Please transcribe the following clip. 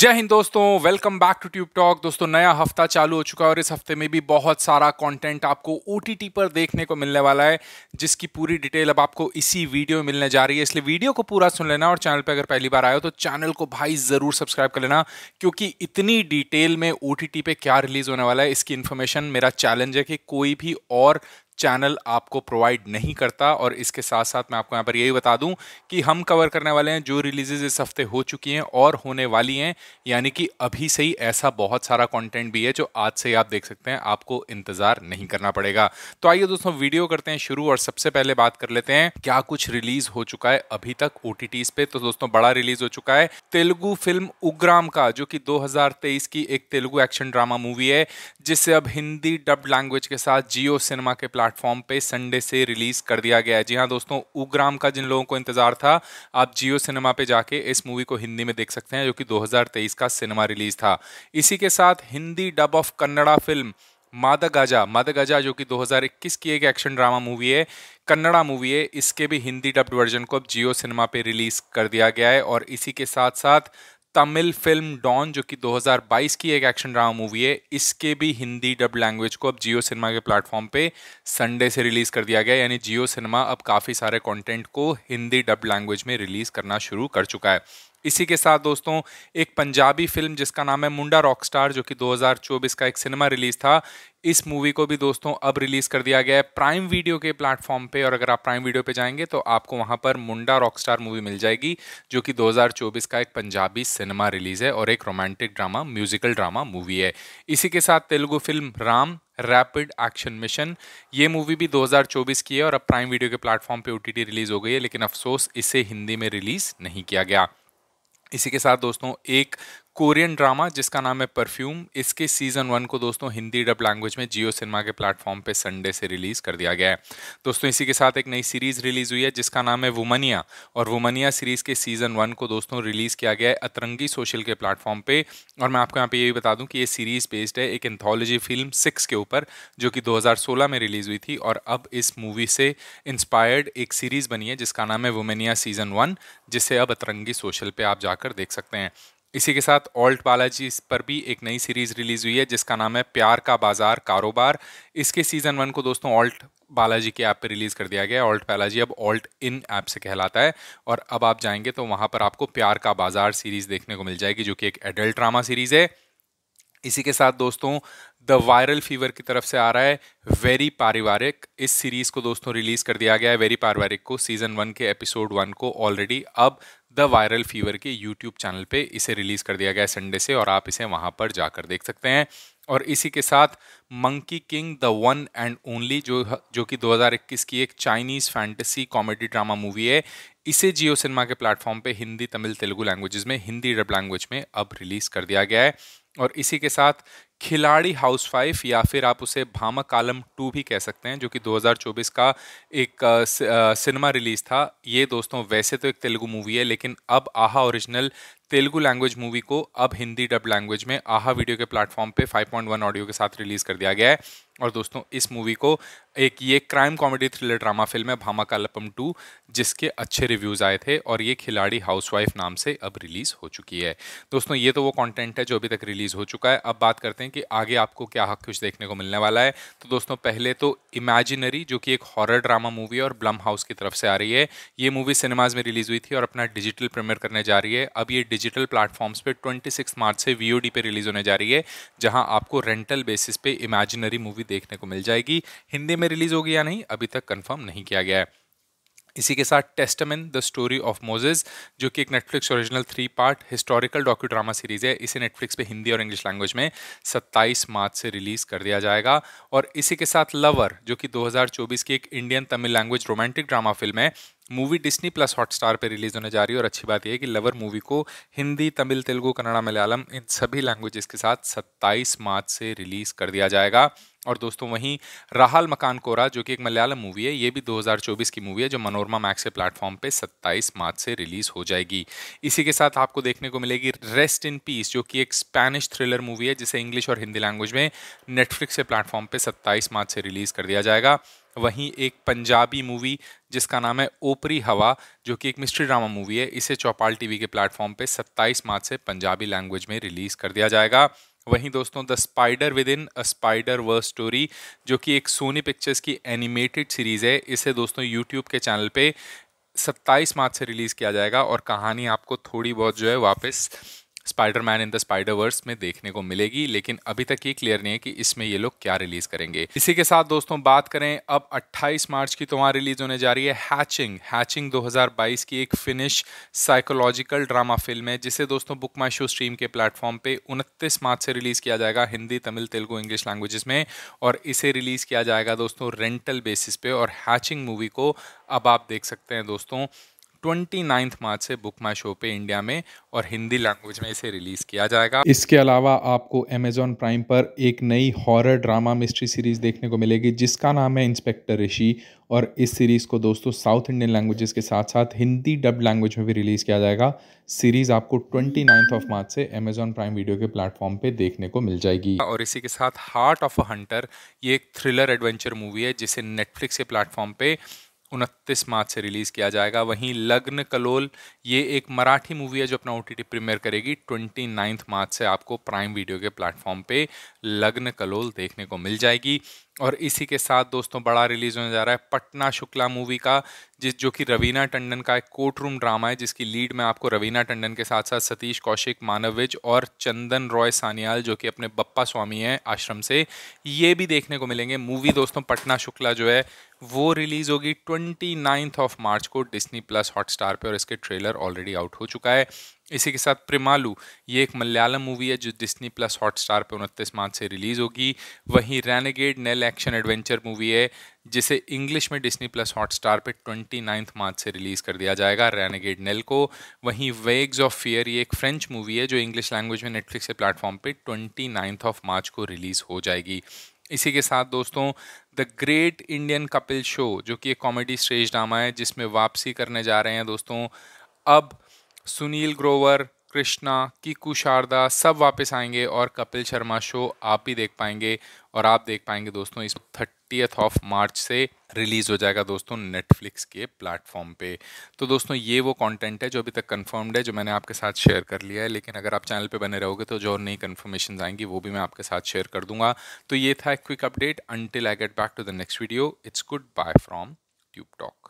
जय हिंद दोस्तों welcome back to Tube Talk दोस्तों नया हफ्ता चालू हो चुका है और इस हफ्ते में भी बहुत सारा कंटेंट आपको ओ पर देखने को मिलने वाला है जिसकी पूरी डिटेल अब आपको इसी वीडियो में मिलने जा रही है इसलिए वीडियो को पूरा सुन लेना और चैनल पर अगर पहली बार आए हो तो चैनल को भाई ज़रूर सब्सक्राइब कर लेना क्योंकि इतनी डिटेल में ओ पे क्या रिलीज़ होने वाला है इसकी इन्फॉर्मेशन मेरा चैलेंज है कि कोई भी और चैनल आपको प्रोवाइड नहीं करता और इसके साथ साथ मैं आपको यहाँ पर यही बता दूँ कि हम कवर करने वाले हैं जो रिलीजेज इस हफ्ते हो चुकी हैं और होने वाली हैं यानी कि अभी से ही ऐसा बहुत सारा कॉन्टेंट भी है जो आज से ही आप देख सकते हैं आपको इंतजार नहीं करना पड़ेगा तो आइए दोस्तों वीडियो करते हैं शुरू और सबसे पहले बात कर लेते हैं क्या कुछ रिलीज हो चुका है अभी तक ओ पे तो दोस्तों बड़ा रिलीज हो चुका है तेलुगु फिल्म उग्राम का जो कि 2023 की एक तेलुगु एक्शन ड्रामा मूवी है जिसे अब हिंदी डब लैंग्वेज के साथ जियो सिनेमा के प्लेटफॉर्म प्लेटफॉर्म पे संडे से रिलीज़ कर दिया गया है जी हाँ दोस्तों उग्राम का जिन लोगों को इंतज़ार था आप जियो सिनेमा पे जाके इस मूवी को हिंदी में देख सकते हैं जो कि 2023 का सिनेमा रिलीज़ था इसी के साथ Hindi dub of Kannada film Madagaja Madagaja जो कि 2021 की एक एक्शन ड्रामा मूवी है कन्नड़ा मूवी है इसके भी हिंदी डब्ड वर्जन को अब जियो सिनेमा पे रिलीज़ कर दिया गया है और इसी के साथ साथ तमिल फिल्म डॉन जो कि 2022 की एक एक्शन ड्रामा मूवी है इसके भी हिंदी डब लैंग्वेज को अब जियो सिनेमा के प्लेटफॉर्म पे संडे से रिलीज़ कर दिया गया यानी जियो सिनेमा अब काफ़ी सारे कंटेंट को हिंदी डब लैंग्वेज में रिलीज़ करना शुरू कर चुका है इसी के साथ दोस्तों एक पंजाबी फिल्म जिसका नाम है मुंडा रॉकस्टार जो कि 2024 का एक सिनेमा रिलीज था इस मूवी को भी दोस्तों अब रिलीज़ कर दिया गया है प्राइम वीडियो के प्लेटफॉर्म पे और अगर आप प्राइम वीडियो पे जाएंगे तो आपको वहाँ पर मुंडा रॉकस्टार मूवी मिल जाएगी जो कि 2024 का एक पंजाबी सिनेमा रिलीज़ है और एक romantic drama musical drama movie है इसी के साथ Telugu film Ram rapid action mission ये मूवी भी 2024 की है और अब प्राइम वीडियो के प्लेटफॉर्म पे ओ रिलीज़ हो गई है लेकिन अफसोस इसे हिंदी में रिलीज़ नहीं किया गया इसी के साथ दोस्तों एक कोरियन ड्रामा जिसका नाम है परफ्यूम इसके सीजन वन को दोस्तों हिंदी डब लैंग्वेज में जियो सिनेमा के प्लेटफॉर्म पे संडे से रिलीज कर दिया गया है दोस्तों इसी के साथ एक नई सीरीज रिलीज हुई है जिसका नाम है वुमनिया और वुमनिया सीरीज के सीजन वन को दोस्तों रिलीज किया गया है अतरंगी सोशल के प्लेटफॉर्म पर और मैं आपको यहाँ पर ये भी बता दूँ कि ये सीरीज बेस्ड है एक एंथोलॉजी फिल्म सिक्स के ऊपर जो कि दो में रिलीज हुई थी और अब इस मूवी से इंस्पायर्ड एक सीरीज बनी है जिसका नाम है वुमेनिया सीजन वन जिसे अब अतरंगी सोशल पर आप जाकर देख सकते हैं इसी के साथ ऑल्ट बालाजी इस पर भी एक नई सीरीज़ रिलीज़ हुई है जिसका नाम है प्यार का बाजार कारोबार इसके सीज़न वन को दोस्तों ऑल्ट बालाजी के ऐप पर रिलीज़ कर दिया गया है ऑल्ट बालाजी अब ऑल्ट इन ऐप से कहलाता है और अब आप जाएंगे तो वहां पर आपको प्यार का बाजार सीरीज़ देखने को मिल जाएगी जो कि एक एडल्ट ड्रामा सीरीज़ है इसी के साथ दोस्तों द वायरल फीवर की तरफ से आ रहा है वेरी पारिवारिक इस सीरीज को दोस्तों रिलीज कर दिया गया है वेरी पारिवारिक को सीजन वन के एपिसोड वन को ऑलरेडी अब द वायरल फीवर के यूट्यूब चैनल पे इसे रिलीज कर दिया गया है संडे से और आप इसे वहाँ पर जाकर देख सकते हैं और इसी के साथ monkey king the one and only जो जो कि 2021 की एक Chinese fantasy comedy drama movie है इसे जियो सिनेमा के प्लेटफॉर्म पे हिंदी तमिल तेलुगु लैंग्वेजेस में हिंदी डब लैंग्वेज में अब रिलीज़ कर दिया गया है और इसी के साथ खिलाड़ी हाउस वाइफ या फिर आप उसे भामा कालम टू भी कह सकते हैं जो कि 2024 का एक सिनेमा रिलीज़ था ये दोस्तों वैसे तो एक तेलुगु मूवी है लेकिन अब आहा ओरिजिनल तेलुगु लैंग्वेज मूवी को अब हिंदी डब लैंग्वेज में आहा वीडियो के प्लेटफॉर्म पे 5.1 ऑडियो के साथ रिलीज़ कर दिया गया है और दोस्तों इस मूवी को एक ये crime comedy thriller drama film है भामा कालपम टू जिसके अच्छे रिव्यूज़ आए थे और ये खिलाड़ी हाउसवाइफ नाम से अब रिलीज़ हो चुकी है दोस्तों ये तो वो कॉन्टेंट है जो अभी तक रिलीज़ हो चुका है अब बात करते हैं हैं कि आगे आपको क्या हक कुछ देखने को मिलने वाला है तो दोस्तों पहले तो इमेजिनरी जो कि एक हॉरर ड्रामा मूवी और ब्लम हाउस की तरफ से आ रही है ये मूवी सिनेमाज में रिलीज हुई थी और अपना डिजिटल प्रीमियर करने जा रही है अब ये digital platforms twenty six March से वी पे रिलीज होने जा रही है जहां आपको रेंटल बेसिस पे इमेजिनरी मूवी देखने को मिल जाएगी हिंदी में रिलीज होगी या नहीं अभी तक कन्फर्म नहीं किया गया है इसी के साथ testament the story of Moses जो कि एक Netflix original three part historical docu drama series है इसे नेटफ्लिक्स पे हिंदी और इंग्लिश लैंग्वेज में 27 मार्च से रिलीज़ कर दिया जाएगा और इसी के साथ लवर जो कि 2024 की एक Indian Tamil language romantic drama film है मूवी डिस्नी प्लस हॉटस्टार पर रिलीज़ होने जा रही है और अच्छी बात यह है कि लवर मूवी को हिंदी तमिल तेलुगु कन्नड़ा मलयालम इन सभी लैंग्वेजेस के साथ 27 मार्च से रिलीज़ कर दिया जाएगा और दोस्तों वहीं राहल मकान कोरा जो कि एक मलयालम मूवी है ये भी 2024 की मूवी है जो मनोरमा मैक्स के प्लेटफॉर्म पे 27 मार्च से रिलीज़ हो जाएगी इसी के साथ आपको देखने को मिलेगी रेस्ट इन पीस जो कि एक स्पैनिश थ्रिलर मूवी है जिसे इंग्लिश और हिंदी लैंग्वेज में नेटफ्लिक्स के प्लेटफॉर्म पे 27 मार्च से रिलीज़ कर दिया जाएगा वहीं एक पंजाबी मूवी जिसका नाम है ओपरी हवा जो कि एक मिस्ट्री ड्रामा मूवी है इसे चौपाल टीवी के प्लेटफॉर्म पे 27 मार्च से पंजाबी लैंग्वेज में रिलीज़ कर दिया जाएगा वहीं दोस्तों the spider within a spider verse story जो कि एक सोनी पिक्चर्स की एनिमेटेड सीरीज़ है इसे दोस्तों यूट्यूब के चैनल पर सत्ताईस मार्च से रिलीज़ किया जाएगा और कहानी आपको थोड़ी बहुत जो है वापस spider man in the spider verse में देखने को मिलेगी लेकिन अभी तक ये क्लियर नहीं है कि इसमें ये लोग क्या रिलीज करेंगे इसी के साथ दोस्तों बात करें अब 28 मार्च की तो वहाँ रिलीज होने जा रही है हैचिंग हैचिंग 2022 की एक फिनिश साइकोलॉजिकल ड्रामा फिल्म है जिसे दोस्तों बुक माई शो स्ट्रीम के प्लेटफॉर्म पे उनतीस मार्च से रिलीज किया जाएगा हिंदी तमिल तेलुगु इंग्लिश लैंग्वेजेस में और इसे रिलीज किया जाएगा दोस्तों रेंटल बेसिस पे और हैचिंग मूवी को अब आप देख सकते हैं दोस्तों ट्वेंटी नाइन्थ मार्च से बुक माई शो पे इंडिया में और हिंदी लैंग्वेज में इसे रिलीज़ किया जाएगा इसके अलावा आपको अमेजोन प्राइम पर एक नई हॉरर ड्रामा मिस्ट्री सीरीज़ देखने को मिलेगी जिसका नाम है इंस्पेक्टर ऋषि और इस सीरीज़ को दोस्तों साउथ इंडियन लैंग्वेजेस के साथ साथ हिंदी डब लैंग्वेज में भी रिलीज़ किया जाएगा सीरीज़ आपको ट्वेंटी नाइन्थ ऑफ मार्च से अमेजॉन प्राइम वीडियो के प्लेटफॉर्म पे देखने को मिल जाएगी और इसी के साथ हार्ट ऑफ अ हंटर ये एक थ्रिलर एडवेंचर मूवी है जिसे नेटफ्लिक्स के प्लेटफॉर्म पे उनतीस मार्च से रिलीज़ किया जाएगा वहीं लग्न कलोल ये एक मराठी मूवी है जो अपना ओ टी प्रीमियर करेगी ट्वेंटी नाइन्थ मार्च से आपको प्राइम वीडियो के प्लेटफॉर्म पे लग्न कलोल देखने को मिल जाएगी और इसी के साथ दोस्तों बड़ा रिलीज होने जा रहा है पटना शुक्ला मूवी का जिस जो कि रवीना टंडन का एक कोर्ट रूम ड्रामा है जिसकी लीड में आपको रवीना टंडन के साथ साथ सतीश कौशिक मानव विज और चंदन रॉय सानियाल जो कि अपने बप्पा स्वामी हैं आश्रम से ये भी देखने को मिलेंगे मूवी दोस्तों पटना शुक्ला जो है वो रिलीज़ होगी ट्वेंटी नाइन्थ ऑफ मार्च को डिस्नी प्लस हॉटस्टार पे और इसके ट्रेलर ऑलरेडी आउट हो चुका है इसी के साथ प्रेमालू ये एक मलयालम मूवी है जो डिस्नी प्लस हॉटस्टार पर उनतीस मार्च से रिलीज़ होगी वहीं renegade Nell action adventure movie है जिसे इंग्लिश में डिस्नी प्लस हॉटस्टार पर ट्वेंटी नाइन्थ मार्च से रिलीज़ कर दिया जाएगा रैनगेड नेल को वहीं वेग्स ऑफ फियर ये एक फ्रेंच मूवी है जो इंग्लिश लैंग्वेज में नेटफ्लिक्स के प्लेटफॉर्म पर ट्वेंटी नाइन्थ ऑफ मार्च को रिलीज़ हो जाएगी इसी के साथ दोस्तों the great Indian Kapil show जो कि एक कॉमेडी स्टेज ड्रामा है जिसमें वापसी करने जा रहे हैं दोस्तों अब सुनील ग्रोवर कृष्णा कीकू शारदा सब वापस आएंगे और कपिल शर्मा शो आप ही देख पाएंगे और आप देख पाएंगे दोस्तों इस थर्टी ऑफ मार्च से रिलीज़ हो जाएगा दोस्तों नेटफ्लिक्स के प्लेटफॉर्म पे तो दोस्तों ये वो कंटेंट है जो अभी तक कंफर्म्ड है जो मैंने आपके साथ शेयर कर लिया है लेकिन अगर आप चैनल पे बने रहोगे तो जो नई कन्फर्मेशन आएंगी वो भी मैं आपके साथ शेयर कर दूंगा तो ये था quick update until I get back to the next video it's good bye from Tube talk